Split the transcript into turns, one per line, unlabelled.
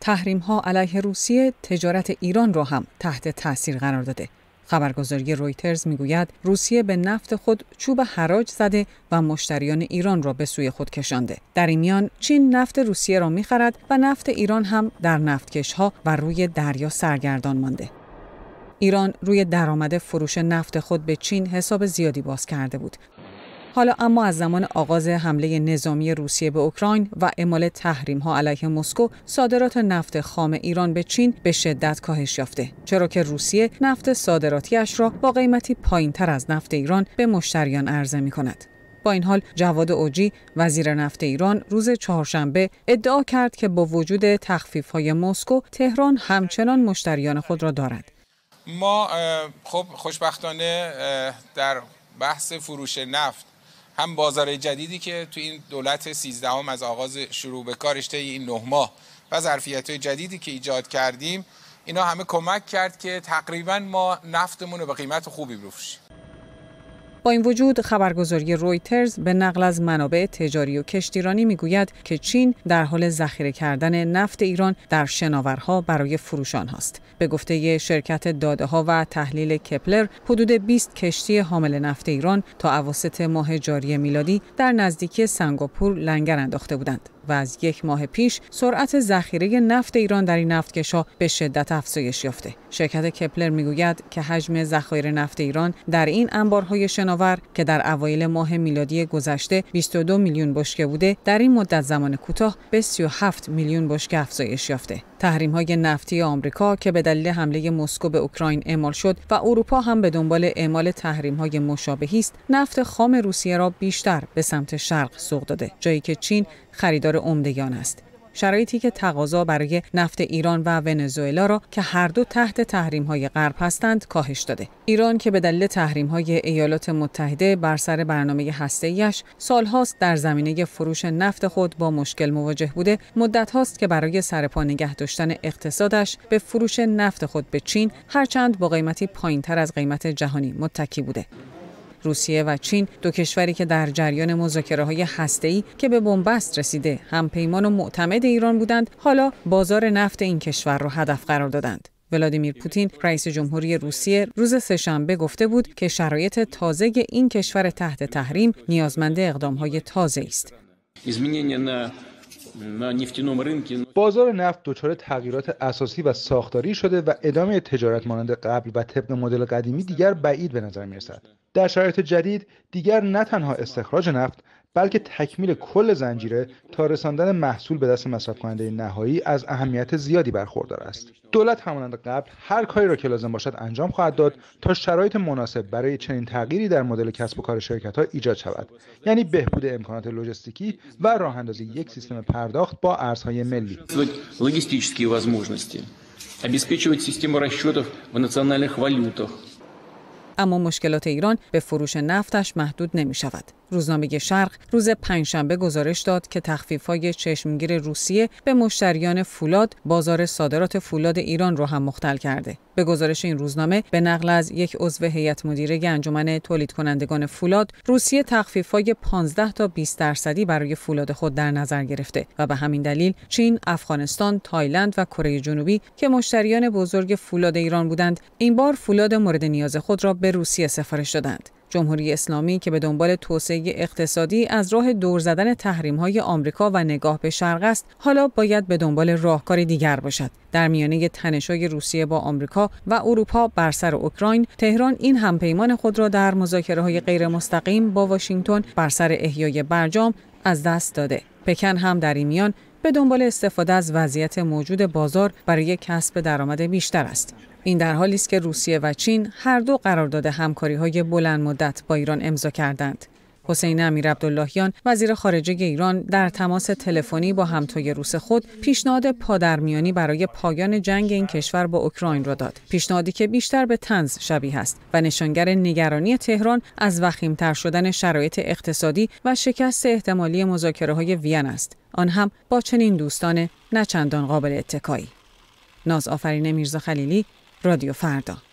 تحریم ها علیه روسیه تجارت ایران را هم تحت تاثیر قرار داده. خبرگزاری رویترز میگوید روسیه به نفت خود چوب حراج زده و مشتریان ایران را به سوی خود کشانده. در این میان چین نفت روسیه را میخرد و نفت ایران هم در نفتکشها و روی دریا سرگردان مانده. ایران روی درآمد فروش نفت خود به چین حساب زیادی باز کرده بود حالا اما از زمان آغاز حمله نظامی روسیه به اوکراین و اعمال تحریم ها علیه مسکو صادرات نفت خام ایران به چین به شدت کاهش یافته چرا که روسیه نفت صادراتیاش را با قیمتی پایین تر از نفت ایران به مشتریان عرضه می کند. با این حال جواد اوجی وزیر نفت ایران روز چهارشنبه ادعا کرد که با وجود تخفیف های مسکو تهران همچنان مشتریان خود را دارد
ما خب خوشبختانه در بحث فروش نفت هم بازار جدیدی که تو این دولت 13 از آغاز شروع به کارش طی این نه ماه و ظرفیت های جدیدی که ایجاد کردیم اینا همه کمک کرد که تقریبا ما نفتمون رو به قیمت خوبی بفروشیم
با این وجود خبرگزاری رویترز به نقل از منابع تجاری و کشتیرانی میگوید که چین در حال ذخیره کردن نفت ایران در شناورها برای فروشان هاست. به گفته شرکت داده ها و تحلیل کپلر حدود 20 کشتی حامل نفت ایران تا اواسط ماه جاری میلادی در نزدیکی سنگاپور لنگر انداخته بودند و از یک ماه پیش سرعت ذخیره نفت ایران در این نفتکشها به شدت افزایش یافته. شرکت کپلر میگوید که حجم ذخایر نفت ایران در این انبارهای شناور که در اوایل ماه میلادی گذشته 22 میلیون بشکه بوده، در این مدت زمان کوتاه به 37 میلیون بشکه افزایش یافته. تحریم های نفتی آمریکا که به دلیل حمله مسکو به اوکراین اعمال شد و اروپا هم به دنبال اعمال تحریم های مشابهی است، نفت خام روسیه را بیشتر به سمت شرق سوق داده، جایی که چین خریدار عمدگان است. شرایطی که تقاضا برای نفت ایران و ونزوئلا را که هر دو تحت تحریم های غرب هستند کاهش داده ایران که به دلیل تحریم های ایالات متحده بر سر برنامه هسته سالهاست در زمینه فروش نفت خود با مشکل مواجه بوده مدت هاست که برای سرپا نگه داشتن اقتصادش به فروش نفت خود به چین هرچند با قیمتی پایین تر از قیمت جهانی متکی بوده روسیه و چین دو کشوری که در جریان مذاکره های هسته ای که به بنبست رسیده هم پیمان و معتمد ایران بودند حالا بازار نفت این کشور را هدف قرار دادند ولادیمیر پوتین رئیس جمهوری روسیه روز سهشنبه گفته بود که شرایط تازه این کشور تحت تحریم نیازمند های تازه است
بازار نفت دچار تغییرات اساسی و ساختاری شده و ادامه تجارت مانند قبل و طبق مدل قدیمی دیگر بعید به نظر میرسد در شرایط جدید دیگر نه تنها استخراج نفت بلکه تکمیل کل زنجیره تا رساندن محصول به دست مصرف کننده نهایی از اهمیت زیادی برخوردار است دولت همانند قبل هر کاری را که لازم باشد انجام خواهد داد تا شرایط مناسب برای چنین تغییری در مدل کسب و کار شرکت ایجاد شود یعنی بهبود امکانات لوجستیکی و راه اندازی یک سیستم پرداخت با ارزهای ملی
систему расчетов в национальных валютах اما مشکلات ایران به فروش نفتش محدود نمی شود. روزنامه شرق روز پنجشنبه گزارش داد که های چشمگیر روسیه به مشتریان فولاد بازار صادرات فولاد ایران را هم مختل کرده. به گزارش این روزنامه به نقل از یک عضو هیئت مدیره انجمن تولید کنندگان فولاد روسیه های 15 تا 20 درصدی برای فولاد خود در نظر گرفته و به همین دلیل چین، افغانستان، تایلند و کره جنوبی که مشتریان بزرگ فولاد ایران بودند، این بار فولاد مورد نیاز خود را به روسیه سفارش دادند. جمهوری اسلامی که به دنبال توسعه اقتصادی از راه دور زدن تحریم های آمریکا و نگاه به شرق است حالا باید به دنبال راهکار دیگر باشد در میانه تنش‌های روسیه با آمریکا و اروپا بر سر اوکراین تهران این همپیمان خود را در مذاکره های غیر مستقیم با واشنگتن بر سر احیای برجام از دست داده پکن هم در این میان به دنبال استفاده از وضعیت موجود بازار برای کسب درآمد بیشتر است. این در حالی است که روسیه و چین هر دو قرارداد همکاری های بلند مدت با ایران امضا کردند. حسین امیر عبداللهیان وزیر خارجه ایران در تماس تلفنی با همتای روس خود پیشنهاد پادرمیانی برای پایان جنگ این کشور با اوکراین را داد پیشنهادی که بیشتر به تنز شبیه است و نشانگر نگرانی تهران از وخیمتر شدن شرایط اقتصادی و شکست احتمالی مذاکره های وین است آن هم با چنین دوستان نچندان قابل اتکایی ناز آفرین میرزا خلیلی رادیو فردا